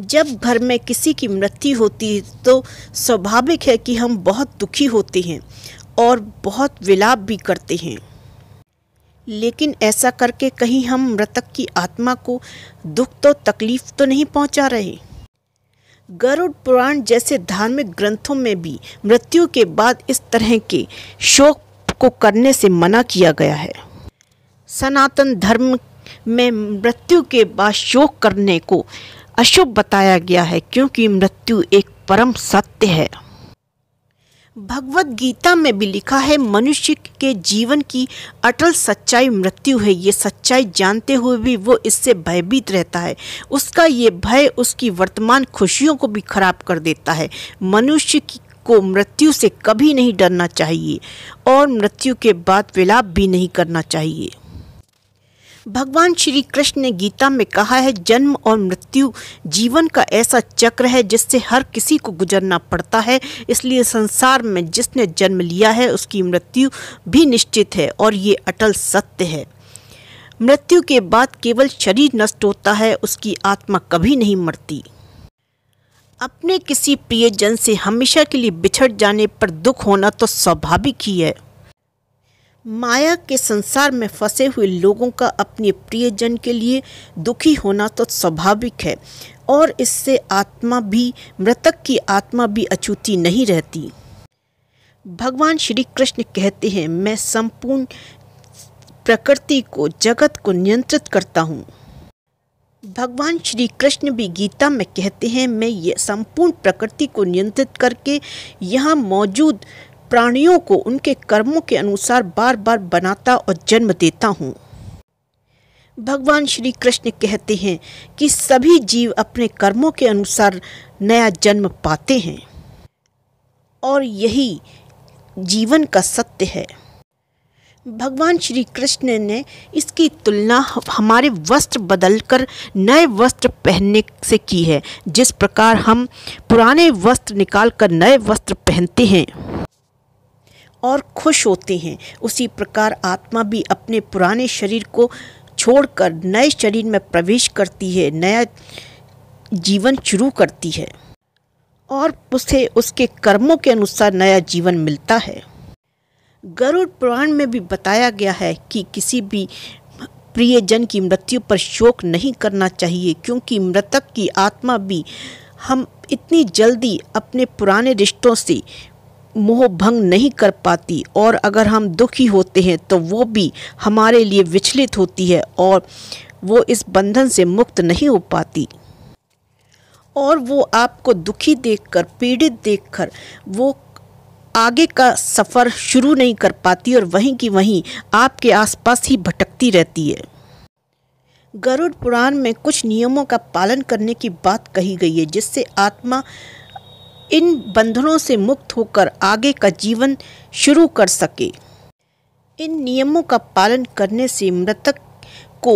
जब घर में किसी की मृत्यु होती है तो स्वाभाविक है कि हम बहुत दुखी होते हैं और बहुत विलाप भी करते हैं लेकिन ऐसा करके कहीं हम मृतक की आत्मा को दुख तो तकलीफ तो नहीं पहुंचा रहे गरुड़ पुराण जैसे धार्मिक ग्रंथों में भी मृत्यु के बाद इस तरह के शोक को करने से मना किया गया है सनातन धर्म में मृत्यु के बाद शोक करने को अशुभ बताया गया है क्योंकि मृत्यु एक परम सत्य है भगवत गीता में भी लिखा है मनुष्य के जीवन की अटल सच्चाई मृत्यु है ये सच्चाई जानते हुए भी वो इससे भयभीत रहता है उसका ये भय उसकी वर्तमान खुशियों को भी खराब कर देता है मनुष्य को मृत्यु से कभी नहीं डरना चाहिए और मृत्यु के बाद विलाप भी नहीं करना चाहिए भगवान श्री कृष्ण ने गीता में कहा है जन्म और मृत्यु जीवन का ऐसा चक्र है जिससे हर किसी को गुजरना पड़ता है इसलिए संसार में जिसने जन्म लिया है उसकी मृत्यु भी निश्चित है और ये अटल सत्य है मृत्यु के बाद केवल शरीर नष्ट होता है उसकी आत्मा कभी नहीं मरती अपने किसी प्रियजन से हमेशा के लिए बिछड़ जाने पर दुख होना तो स्वाभाविक ही है माया के संसार में फंसे हुए लोगों का अपने प्रियजन के लिए दुखी होना तो स्वाभाविक है और इससे आत्मा भी मृतक की आत्मा भी अछूती नहीं रहती भगवान श्री कृष्ण कहते हैं मैं संपूर्ण प्रकृति को जगत को नियंत्रित करता हूँ भगवान श्री कृष्ण भी गीता में कहते हैं मैं ये संपूर्ण प्रकृति को नियंत्रित करके यहाँ मौजूद प्राणियों को उनके कर्मों के अनुसार बार बार बनाता और जन्म देता हूँ भगवान श्री कृष्ण कहते हैं कि सभी जीव अपने कर्मों के अनुसार नया जन्म पाते हैं और यही जीवन का सत्य है भगवान श्री कृष्ण ने इसकी तुलना हमारे वस्त्र बदलकर नए वस्त्र पहनने से की है जिस प्रकार हम पुराने वस्त्र निकालकर नए वस्त्र पहनते हैं और खुश होते हैं उसी प्रकार आत्मा भी अपने पुराने शरीर को छोड़कर नए शरीर में प्रवेश करती है नया जीवन शुरू करती है और उसे उसके कर्मों के अनुसार नया जीवन मिलता है गरुड़ पुराण में भी बताया गया है कि किसी भी प्रियजन की मृत्यु पर शोक नहीं करना चाहिए क्योंकि मृतक की आत्मा भी हम इतनी जल्दी अपने पुराने रिश्तों से मोह भंग नहीं कर पाती और अगर हम दुखी होते हैं तो वो भी हमारे लिए विचलित होती है और वो इस बंधन से मुक्त नहीं हो पाती और वो आपको दुखी देखकर पीड़ित देखकर वो आगे का सफ़र शुरू नहीं कर पाती और वहीं की वहीं आपके आसपास ही भटकती रहती है गरुड़ पुराण में कुछ नियमों का पालन करने की बात कही गई है जिससे आत्मा इन बंधनों से मुक्त होकर आगे का जीवन शुरू कर सके इन नियमों का पालन करने से मृतक को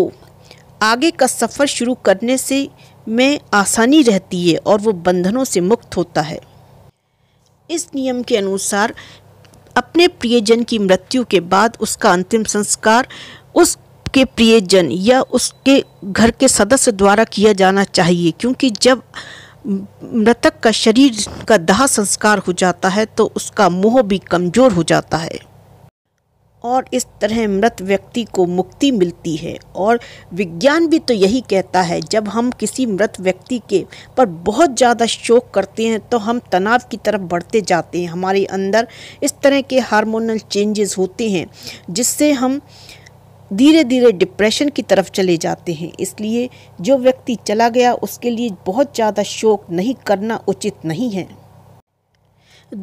आगे का सफ़र शुरू करने से में आसानी रहती है और वो बंधनों से मुक्त होता है इस नियम के अनुसार अपने प्रियजन की मृत्यु के बाद उसका अंतिम संस्कार उसके प्रियजन या उसके घर के सदस्य द्वारा किया जाना चाहिए क्योंकि जब मृतक का शरीर का दाह संस्कार हो जाता है तो उसका मोह भी कमज़ोर हो जाता है और इस तरह मृत व्यक्ति को मुक्ति मिलती है और विज्ञान भी तो यही कहता है जब हम किसी मृत व्यक्ति के पर बहुत ज़्यादा शोक करते हैं तो हम तनाव की तरफ बढ़ते जाते हैं हमारे अंदर इस तरह के हार्मोनल चेंजेस होते हैं जिससे हम धीरे धीरे डिप्रेशन की तरफ चले जाते हैं इसलिए जो व्यक्ति चला गया उसके लिए बहुत ज़्यादा शोक नहीं करना उचित नहीं है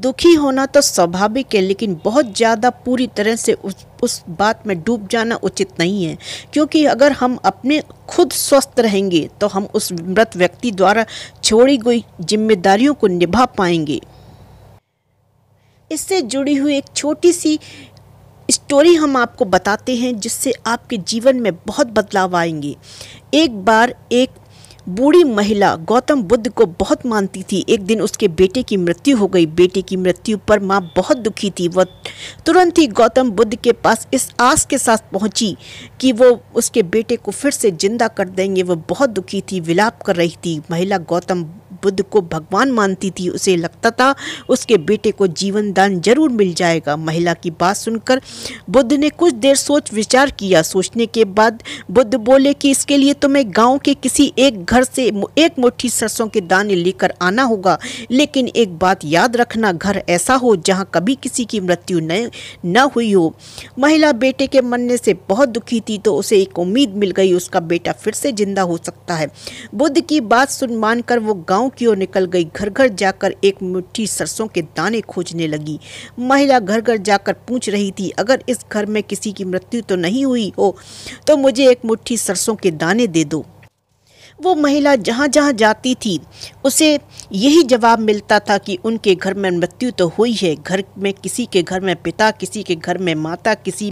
दुखी होना तो स्वाभाविक है लेकिन बहुत ज़्यादा पूरी तरह से उस उस बात में डूब जाना उचित नहीं है क्योंकि अगर हम अपने खुद स्वस्थ रहेंगे तो हम उस मृत व्यक्ति द्वारा छोड़ी गई जिम्मेदारियों को निभा पाएंगे इससे जुड़ी हुई एक छोटी सी स्टोरी हम आपको बताते हैं जिससे आपके जीवन में बहुत बदलाव आएंगे एक बार एक बूढ़ी महिला गौतम बुद्ध को बहुत मानती थी एक दिन उसके बेटे की मृत्यु हो गई बेटे की मृत्यु पर माँ बहुत दुखी थी वह तुरंत ही गौतम बुद्ध के पास इस आस के साथ पहुँची कि वो उसके बेटे को फिर से जिंदा कर देंगे वह बहुत दुखी थी विलाप कर रही थी महिला गौतम बुद्ध को भगवान मानती थी उसे लगता था उसके बेटे को जीवन दान जरूर मिल जाएगा महिला की बात सुनकर बुद्ध ने कुछ देर सोच विचार किया सोचने के बाद बुद्ध बोले कि इसके लिए तुम्हें तो गांव के किसी एक घर से एक मुट्ठी सरसों के दाने लेकर आना होगा लेकिन एक बात याद रखना घर ऐसा हो जहाँ कभी किसी की मृत्यु न न हुई हो महिला बेटे के मरने से बहुत दुखी थी तो उसे एक उम्मीद मिल गई उसका बेटा फिर से जिंदा हो सकता है बुद्ध की बात सुन मानकर वो गांव गांव की ओर निकल गई घर घर जाकर एक मुट्ठी सरसों के दाने खोजने लगी महिला घर घर जाकर पूछ रही थी अगर इस घर में किसी की मृत्यु तो नहीं हुई हो तो मुझे एक मुट्ठी सरसों के दाने दे दो वो महिला जहाँ जहाँ जाती थी उसे यही जवाब मिलता था कि उनके घर में मृत्यु तो हुई है घर में किसी के घर में पिता किसी के घर में माता किसी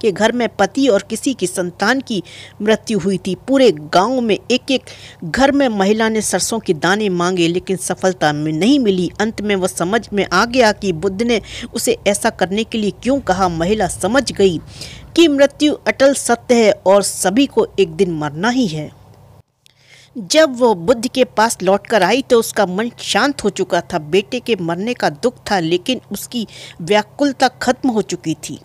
के घर में पति और किसी की संतान की मृत्यु हुई थी पूरे गांव में एक एक घर में महिला ने सरसों के दाने मांगे लेकिन सफलता में नहीं मिली अंत में वह समझ में आ गया कि बुद्ध ने उसे ऐसा करने के लिए क्यों कहा महिला समझ गई कि मृत्यु अटल सत्य है और सभी को एक दिन मरना ही है जब वो बुद्ध के पास लौटकर आई तो उसका मन शांत हो चुका था बेटे के मरने का दुख था लेकिन उसकी व्याकुलता खत्म हो चुकी थी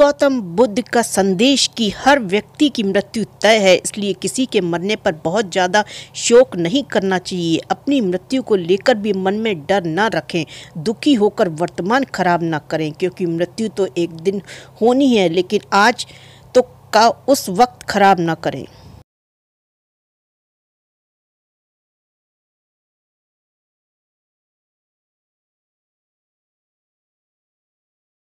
गौतम बुद्ध का संदेश कि हर व्यक्ति की मृत्यु तय है इसलिए किसी के मरने पर बहुत ज़्यादा शोक नहीं करना चाहिए अपनी मृत्यु को लेकर भी मन में डर ना रखें दुखी होकर वर्तमान खराब ना करें क्योंकि मृत्यु तो एक दिन होनी है लेकिन आज तो का उस वक्त खराब ना करें